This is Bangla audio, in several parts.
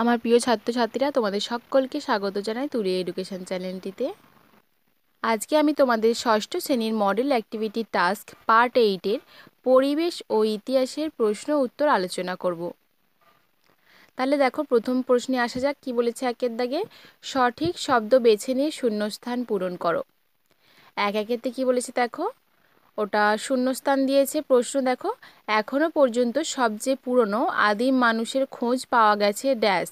আমার প্রিয় ছাত্রছাত্রীরা তোমাদের সকলকে স্বাগত জানাই তুরি এডুকেশন চ্যানেলটিতে আজকে আমি তোমাদের ষষ্ঠ শ্রেণীর মডেল অ্যাক্টিভিটি টাস্ক পার্ট এইটের পরিবেশ ও ইতিহাসের প্রশ্ন উত্তর আলোচনা করব তাহলে দেখো প্রথম প্রশ্নে আসা যাক কি বলেছে একের দাগে সঠিক শব্দ বেছে নিয়ে শূন্যস্থান পূরণ করো এক একেতে কি বলেছে দেখো ওটা শূন্যস্থান দিয়েছে প্রশ্ন দেখো এখনও পর্যন্ত সবচেয়ে পুরনো আদিম মানুষের খোঁজ পাওয়া গেছে ড্যাশ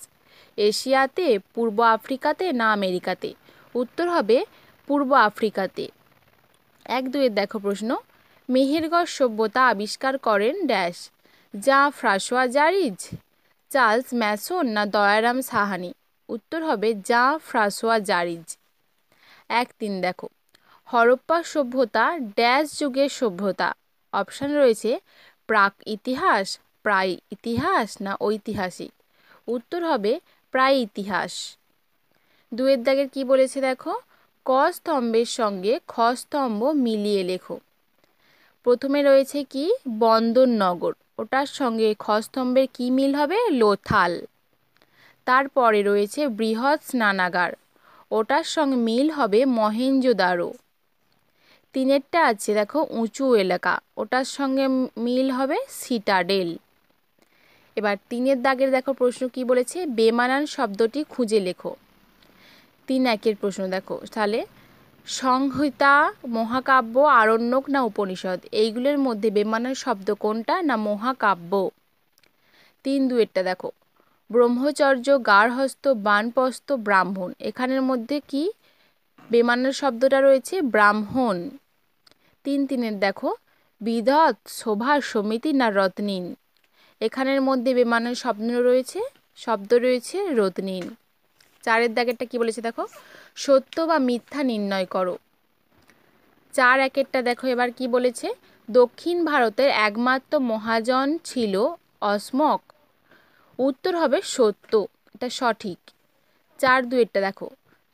এশিয়াতে পূর্ব আফ্রিকাতে না আমেরিকাতে উত্তর হবে পূর্ব আফ্রিকাতে এক দুয়ের দেখো প্রশ্ন মেহেরগড় সভ্যতা আবিষ্কার করেন ড্যাশ যা ফ্রাসোয়া জারিজ চার্লস ম্যাসন না দয়ারাম সাহানি উত্তর হবে যা ফ্রাসোয়া জারিজ এক তিন দেখো হরপ্পা সভ্যতা ড্যাশ যুগের সভ্যতা অপশান রয়েছে প্রাক ইতিহাস প্রায় ইতিহাস না ঐতিহাসিক উত্তর হবে প্রায় ইতিহাস দুয়ের দাগের কি বলেছে দেখো ক স্তম্ভের সঙ্গে খ স্তম্ভ মিলিয়ে লেখো প্রথমে রয়েছে কি বন্দরনগর ওটার সঙ্গে খ স্তম্ভের কী মিল হবে লোথাল তারপরে রয়েছে বৃহৎ স্নানাগার ওটার সঙ্গে মিল হবে মহেঞ্জোদারো তিনেরটা আছে দেখো উঁচু এলাকা ওটার সঙ্গে মিল হবে সিটাডেল এবার তিনের দাগের দেখো প্রশ্ন কি বলেছে বেমানান শব্দটি খুঁজে লেখো তিন একের প্রশ্ন দেখো তাহলে সংহিতা মহাকাব্য আরণ্যক না উপনিষদ এইগুলোর মধ্যে বেমানান শব্দ কোনটা না মহাকাব্য তিন দুয়েরটা দেখো ব্রহ্মচর্য গার্হস্থ বানপস্ত ব্রাহ্মণ এখানের মধ্যে কি বেমানের শব্দটা রয়েছে ব্রাহ্মণ তিন তিনের দেখো বিধৎ শোভা সমিতি না রত্নিন এখানের মধ্যে বেমানের শব্দ রয়েছে শব্দ রয়েছে রত্নিন চারের দাগেরটা কি বলেছে দেখো সত্য বা মিথ্যা নির্ণয় করো চার একেরটা দেখো এবার কি বলেছে দক্ষিণ ভারতের একমাত্র মহাজন ছিল অসমক উত্তর হবে সত্য এটা সঠিক চার দুয়েরটা দেখো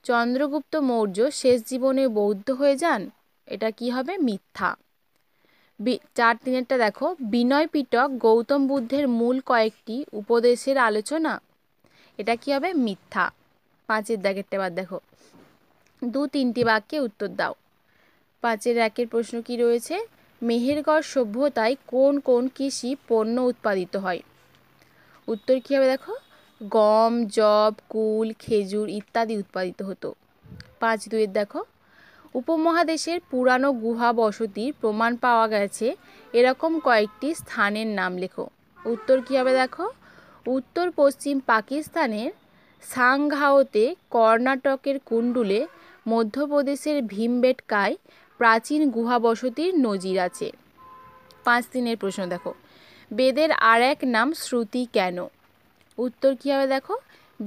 চন্দ্রগুপ্ত মৌর্য শেষ জীবনে বৌদ্ধ হয়ে যান এটা কি হবে মিথ্যা চার তিনেরটা দেখো বিনয় পিটক গৌতম বুদ্ধের মূল কয়েকটি উপদেশের আলোচনা এটা কি হবে মিথ্যা পাঁচের দাগেরটা এবার দেখো দু তিনটি বাক্যে উত্তর দাও পাঁচের একের প্রশ্ন কি রয়েছে মেহেরগড় সভ্যতায় কোন কোন কৃষি পণ্য উৎপাদিত হয় উত্তর কী হবে দেখো গম যব কুল খেজুর ইত্যাদি উৎপাদিত হতো পাঁচ দুয়ের দেখো উপমহাদেশের পুরানো গুহা বসতির প্রমাণ পাওয়া গেছে এরকম কয়েকটি স্থানের নাম লেখো উত্তর কী হবে দেখো উত্তর পশ্চিম পাকিস্তানের সাংঘাওতে কর্ণাটকের কুণ্ডুলে মধ্যপ্রদেশের ভীমবেটকায় প্রাচীন গুহা বসতির নজির আছে পাঁচ দিনের প্রশ্ন দেখো বেদের আর এক নাম শ্রুতি কেন উত্তর কী হবে দেখো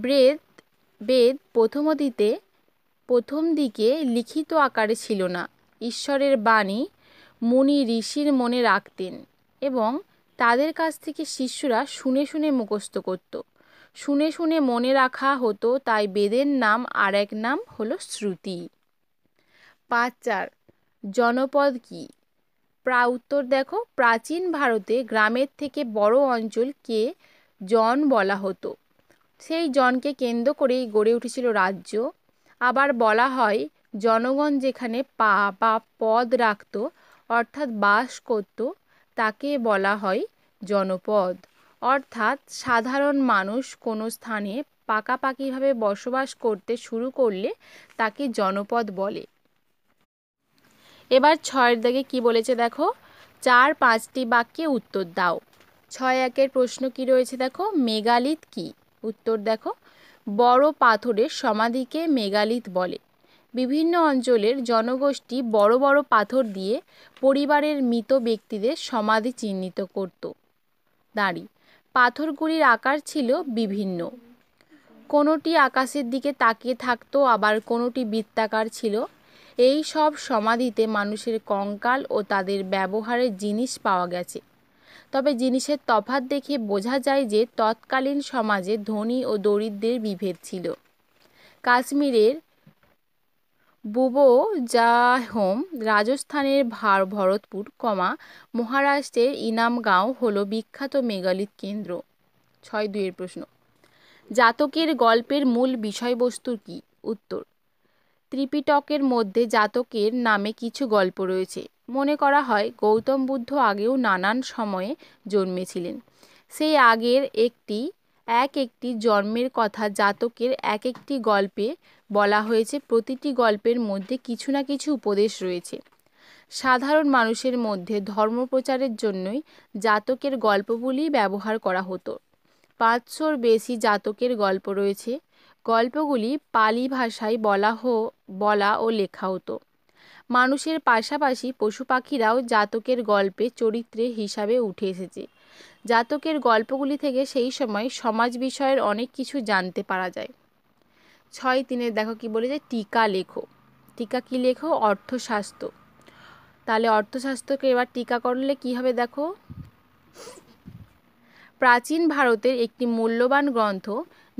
ব্রেদ বেদ প্রথমতিতে প্রথম দিকে লিখিত আকারে ছিল না ঈশ্বরের বাণী মুনি ঋষির মনে রাখতেন এবং তাদের কাছ থেকে শিষ্যরা শুনে শুনে মুখস্থ করত শুনে শুনে মনে রাখা হতো তাই বেদের নাম আর এক নাম হলো শ্রুতি পাঁচ চার জনপদ কি প্রা উত্তর দেখো প্রাচীন ভারতে গ্রামের থেকে বড় অঞ্চল কে জন বলা হতো সেই জনকে কেন্দ্র করেই গড়ে উঠেছিল রাজ্য আবার বলা হয় জনগণ যেখানে পা বা পদ রাখত অর্থাৎ বাস করত তাকে বলা হয় জনপদ অর্থাৎ সাধারণ মানুষ কোনো স্থানে পাকাপাকিভাবে বসবাস করতে শুরু করলে তাকে জনপদ বলে এবার ছয়ের দাগে কি বলেছে দেখো চার পাঁচটি বাক্যে উত্তর দাও ছয় একের প্রশ্ন কি রয়েছে দেখো মেগালিত কি উত্তর দেখো বড় পাথরের সমাধিকে মেগালিত বলে বিভিন্ন অঞ্চলের জনগোষ্ঠী বড় বড় পাথর দিয়ে পরিবারের মৃত ব্যক্তিদের সমাধি চিহ্নিত করত দাঁড়ি পাথরগুলির আকার ছিল বিভিন্ন কোনোটি আকাশের দিকে তাকিয়ে থাকতো আবার কোনোটি বৃত্তাকার ছিল এই সব সমাধিতে মানুষের কঙ্কাল ও তাদের ব্যবহারের জিনিস পাওয়া গেছে তবে জিনিসের তফাত দেখে বোঝা যায় যে তৎকালীন সমাজে ধনী ও দরিদ্রের বিভেদ ছিল কাশ্মীরের জাহোম রাজস্থানের ভার ভরতপুর কমা মহারাষ্ট্রের ইনামগাঁও হল বিখ্যাত মেঘালিত কেন্দ্র ছয় দুইয়ের প্রশ্ন জাতকের গল্পের মূল বিষয়বস্তু কি উত্তর ত্রিপিটকের মধ্যে জাতকের নামে কিছু গল্প রয়েছে মনে করা হয় গৌতম বুদ্ধ আগেও নানান সময়ে জন্মেছিলেন সেই আগের একটি এক একটি জন্মের কথা জাতকের এক একটি গল্পে বলা হয়েছে প্রতিটি গল্পের মধ্যে কিছু না কিছু উপদেশ রয়েছে সাধারণ মানুষের মধ্যে ধর্ম প্রচারের জন্যই জাতকের গল্পগুলি ব্যবহার করা হতো পাঁচশোর বেশি জাতকের গল্প রয়েছে গল্পগুলি পালি ভাষায় বলা হো বলা ও লেখা হতো মানুষের পাশাপাশি পশু পাখিরাও জাতকের গল্পে চরিত্রে হিসাবে উঠে এসেছে জাতকের গল্পগুলি থেকে সেই সময় সমাজ বিষয়ের অনেক কিছু জানতে পারা যায় ছয় তিনের দেখো কি বলে যে টিকা লেখো টিকা কি লেখো অর্থশাস্ত্র তাহলে অর্থশাস্ত্রকে এবার টিকা করলে কি হবে দেখো প্রাচীন ভারতের একটি মূল্যবান গ্রন্থ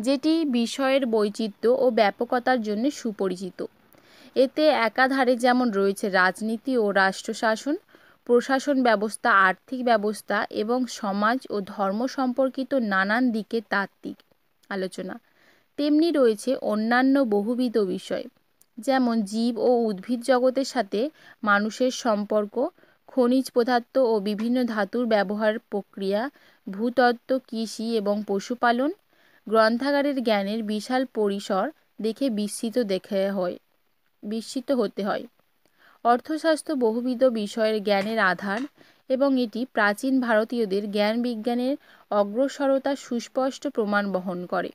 যেটি বিষয়ের বৈচিত্র্য ও ব্যাপকতার জন্য সুপরিচিত এতে একাধারে যেমন রয়েছে রাজনীতি ও রাষ্ট্রশাসন প্রশাসন ব্যবস্থা আর্থিক ব্যবস্থা এবং সমাজ ও ধর্ম সম্পর্কিত নানান দিকে তাত্ত্বিক আলোচনা তেমনি রয়েছে অন্যান্য বহুবিধ বিষয় যেমন জীব ও উদ্ভিদ জগতের সাথে মানুষের সম্পর্ক খনিজ পদার্থ ও বিভিন্ন ধাতুর ব্যবহার প্রক্রিয়া ভূতত্ত্ব কৃষি এবং পশুপালন গ্রন্থাগারের জ্ঞানের বিশাল পরিসর দেখে বিস্মিত দেখে হয় বিস্মিত হতে হয় অর্থশাস্ত্র বহুবিধ বিষয়ের জ্ঞানের আধার এবং এটি প্রাচীন ভারতীয়দের জ্ঞান বিজ্ঞানের অগ্রসরতা সুস্পষ্ট প্রমাণ বহন করে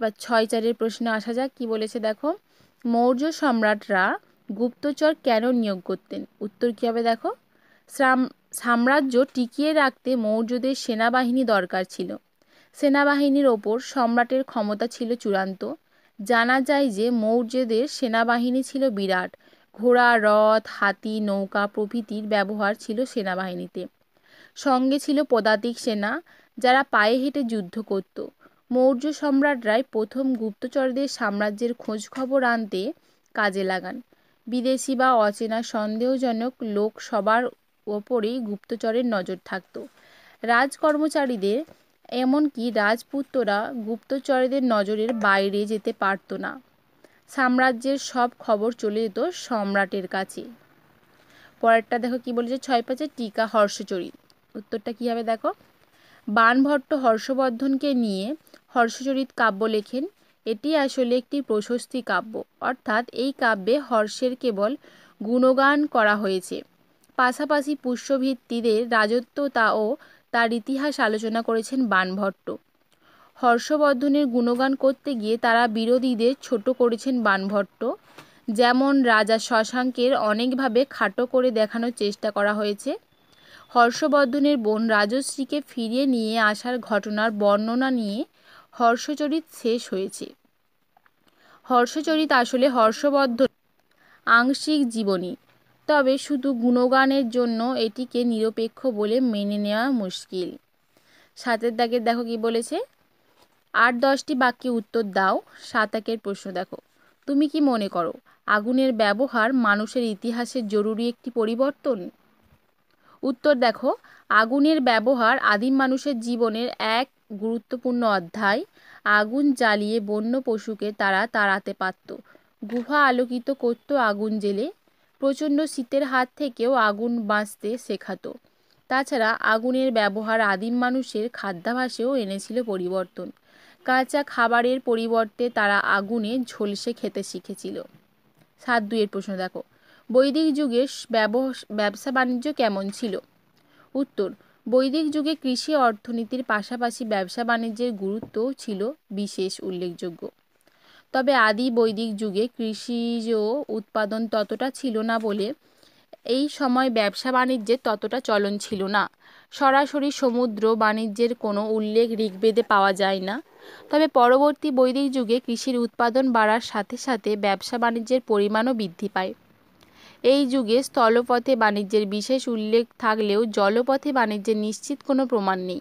বা ছয় চারের প্রশ্ন আসা যাক কী বলেছে দেখো মৌর্য সম্রাটরা গুপ্তচর কেন নিয়োগ করতেন উত্তর কী হবে দেখো সাম্রাজ্য টিকিয়ে রাখতে মৌর্যদের সেনাবাহিনী দরকার ছিল সেনাবাহিনীর ওপর সম্রাটের ক্ষমতা ছিল চূড়ান্ত জানা যায় যে মৌর্যদের সেনাবাহিনী ছিল বিরাট ঘোড়া রথ হাতি নৌকা প্রভৃতির ব্যবহার ছিল সেনাবাহিনীতে সঙ্গে ছিল পদাতিক সেনা যারা পায়ে হেঁটে যুদ্ধ করত মৌর্য সম্রাটরাই প্রথম গুপ্তচরদের সাম্রাজ্যের খোঁজ খবর আনতে কাজে লাগান বিদেশি বা অচেনা সন্দেহজনক লোক সবার ওপরেই গুপ্তচরের নজর থাকত রাজকর্মচারীদের এমনকি রাজপুত্ররা গুপ্তচরদের নজরের বাইরে যেতে পারত না সাম্রাজ্যের সব খবর চলে যেত সম্রাটের কাছে পরেরটা দেখো কি বলেছে ছয় পাঁচে টিকা হর্ষচরিত উত্তরটা কি হবে দেখো বানভট্ট হর্ষবর্ধনকে নিয়ে হর্ষচরিত কাব্য লেখেন এটি আসলে একটি প্রশস্তি কাব্য অর্থাৎ এই কাব্যে হর্ষের কেবল গুণগান করা হয়েছে পাশাপাশি পুষ্যভিত্তিদের রাজত্বতা ও তার ইতিহাস আলোচনা করেছেন বাণভট্ট হর্ষবর্ধনের গুণগান করতে গিয়ে তারা বিরোধীদের ছোট করেছেন বাণভট্ট যেমন রাজা শশাঙ্কের অনেকভাবে খাটো করে দেখানোর চেষ্টা করা হয়েছে হর্ষবর্ধনের বোন রাজশ্রীকে ফিরিয়ে নিয়ে আসার ঘটনার বর্ণনা নিয়ে হর্ষচরিত শেষ হয়েছে হর্ষচরিত আসলে হর্ষবর্ধন আংশিক জীবনী তবে শুধু গুণগানের জন্য এটিকে নিরপেক্ষ বলে মেনে নেওয়া মুশকিল সাতের দাগের দেখো কি বলেছে আট দশটি বাক্যে উত্তর দাও সাতাকের প্রশ্ন দেখো তুমি কি মনে করো আগুনের ব্যবহার মানুষের ইতিহাসের জরুরি একটি পরিবর্তন উত্তর দেখো আগুনের ব্যবহার আদিম মানুষের জীবনের এক গুরুত্বপূর্ণ অধ্যায় আগুন জ্বালিয়ে বন্য পশুকে তারা তাড়াতে পারত গুহা আলোকিত করত আগুন জেলে প্রচণ্ড শীতের হাত থেকেও আগুন বাঁচতে শেখাতো তাছাড়া আগুনের ব্যবহার আদিম মানুষের খাদ্যাভাসেও এনেছিল পরিবর্তন কাঁচা খাবারের পরিবর্তে তারা আগুনে ঝলসে খেতে শিখেছিল সাত দুইয়ের প্রশ্ন দেখো বৈদিক যুগে ব্যবসা বাণিজ্য কেমন ছিল উত্তর বৈদিক যুগে কৃষি অর্থনীতির পাশাপাশি ব্যবসা বাণিজ্যের গুরুত্ব ছিল বিশেষ উল্লেখযোগ্য তবে আদি বৈদিক যুগে কৃষিজ উৎপাদন ততটা ছিল না বলে এই সময় ব্যবসা বাণিজ্যের ততটা চলন ছিল না সরাসরি সমুদ্র বাণিজ্যের কোনো উল্লেখ ঋগ্বেদে পাওয়া যায় না তবে পরবর্তী বৈদিক যুগে কৃষির উৎপাদন বাড়ার সাথে সাথে ব্যবসা বাণিজ্যের পরিমাণও বৃদ্ধি পায় এই যুগে স্থলপথে বাণিজ্যের বিশেষ উল্লেখ থাকলেও জলপথে বাণিজ্যের নিশ্চিত কোনো প্রমাণ নেই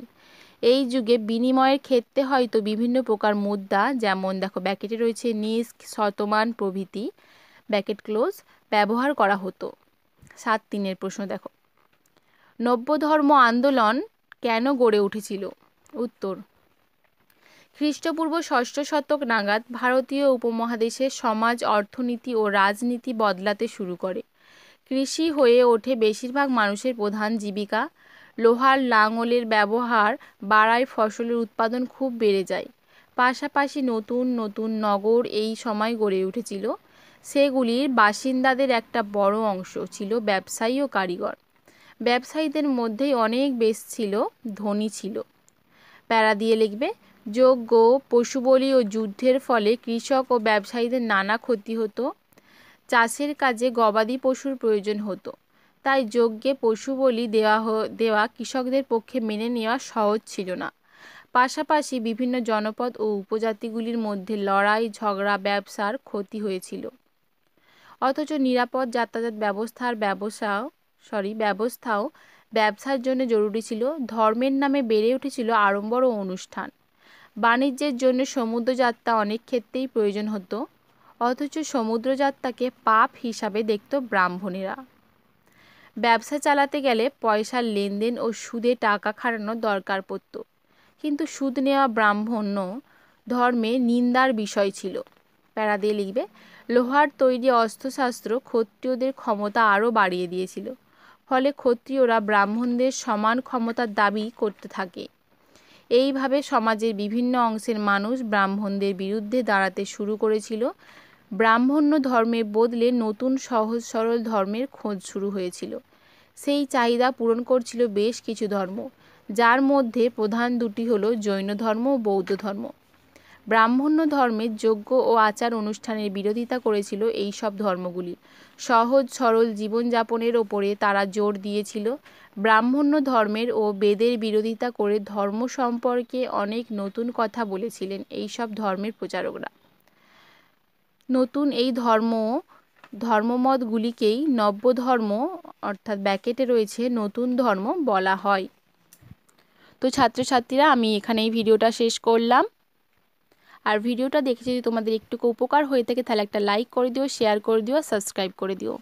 এই যুগে বিনিময়ের ক্ষেত্রে হয়তো বিভিন্ন প্রকার মুদ্রা যেমন দেখো ব্যাকেটে রয়েছে নিস্ক শতমান প্রভৃতি ব্যাকেট ক্লোজ ব্যবহার করা হতো সাত তিনের প্রশ্ন দেখো নব্য ধর্ম আন্দোলন কেন গড়ে উঠেছিল উত্তর খ্রিস্টপূর্ব ষষ্ঠ শতক নাগাদ ভারতীয় উপমহাদেশে সমাজ অর্থনীতি ও রাজনীতি বদলাতে শুরু করে কৃষি হয়ে ওঠে বেশিরভাগ মানুষের প্রধান জীবিকা লোহার লাঙলের ব্যবহার বাড়ায় ফসলের উৎপাদন খুব বেড়ে যায় পাশাপাশি নতুন নতুন নগর এই সময় গড়ে উঠেছিল সেগুলির বাসিন্দাদের একটা বড় অংশ ছিল ব্যবসায়ী ও কারিগর ব্যবসায়ীদের মধ্যেই অনেক বেশ ছিল ধনী ছিল প্যারা দিয়ে লিখবে যোগ্য পশুবলি ও যুদ্ধের ফলে কৃষক ও ব্যবসায়ীদের নানা ক্ষতি হতো চাষের কাজে গবাদি পশুর প্রয়োজন হতো তাই যজ্ঞে পশু বলি দেওয়া দেওয়া কৃষকদের পক্ষে মেনে নেওয়া সহজ ছিল না পাশাপাশি বিভিন্ন জনপদ ও উপজাতিগুলির মধ্যে লড়াই ঝগড়া ব্যবসার ক্ষতি হয়েছিল অথচ নিরাপদ যাতায়াত ব্যবস্থার ব্যবসাও সরি ব্যবস্থাও ব্যবসার জন্য জরুরি ছিল ধর্মের নামে বেড়ে উঠেছিল আড়ম্বর ও অনুষ্ঠান বাণিজ্যের জন্য সমুদ্রযাত্রা অনেক ক্ষেত্রেই প্রয়োজন হতো অথচ সমুদ্রযাত্রাকে পাপ হিসাবে দেখত ব্রাহ্মণেরা ব্যবসা চালাতে গেলে পয়সার লেনদেন ও সুদে টাকা খাটানো দরকার পড়ত কিন্তু সুদ নেওয়া ব্রাহ্মণ্য ধর্মে নিন্দার বিষয় ছিল প্যারা দিয়ে লিখবে লোহার তৈরি অস্ত্রশাস্ত্র ক্ষত্রিয়দের ক্ষমতা আরও বাড়িয়ে দিয়েছিল ফলে ক্ষত্রিয়রা ব্রাহ্মণদের সমান ক্ষমতার দাবি করতে থাকে এইভাবে সমাজের বিভিন্ন অংশের মানুষ ব্রাহ্মণদের বিরুদ্ধে দাঁড়াতে শুরু করেছিল ব্রাহ্মণ্য ধর্মে বদলে নতুন সহজ সরল ধর্মের খোঁজ শুরু হয়েছিল সেই চাহিদা পূরণ করছিল বেশ কিছু ধর্ম যার মধ্যে প্রধান দুটি হল জৈন ধর্ম ও বৌদ্ধ ধর্ম ব্রাহ্মণ্য ধর্মের যোগ্য ও আচার অনুষ্ঠানের বিরোধিতা করেছিল এই সব ধর্মগুলি সহজ সরল জীবনযাপনের ওপরে তারা জোর দিয়েছিল ব্রাহ্মণ্য ধর্মের ও বেদের বিরোধিতা করে ধর্ম সম্পর্কে অনেক নতুন কথা বলেছিলেন এই সব ধর্মের প্রচারকরা নতুন এই ধর্ম ধর্মমতগুলিকেই নব্যধর্ম অর্থাৎ ব্যাকেটে রয়েছে নতুন ধর্ম বলা হয় তো ছাত্রছাত্রীরা আমি এখানে এই ভিডিওটা শেষ করলাম আর ভিডিওটা দেখে যদি তোমাদের একটু উপকার হয়ে থাকে তাহলে একটা লাইক করে দিও শেয়ার করে দিও সাবস্ক্রাইব করে দিও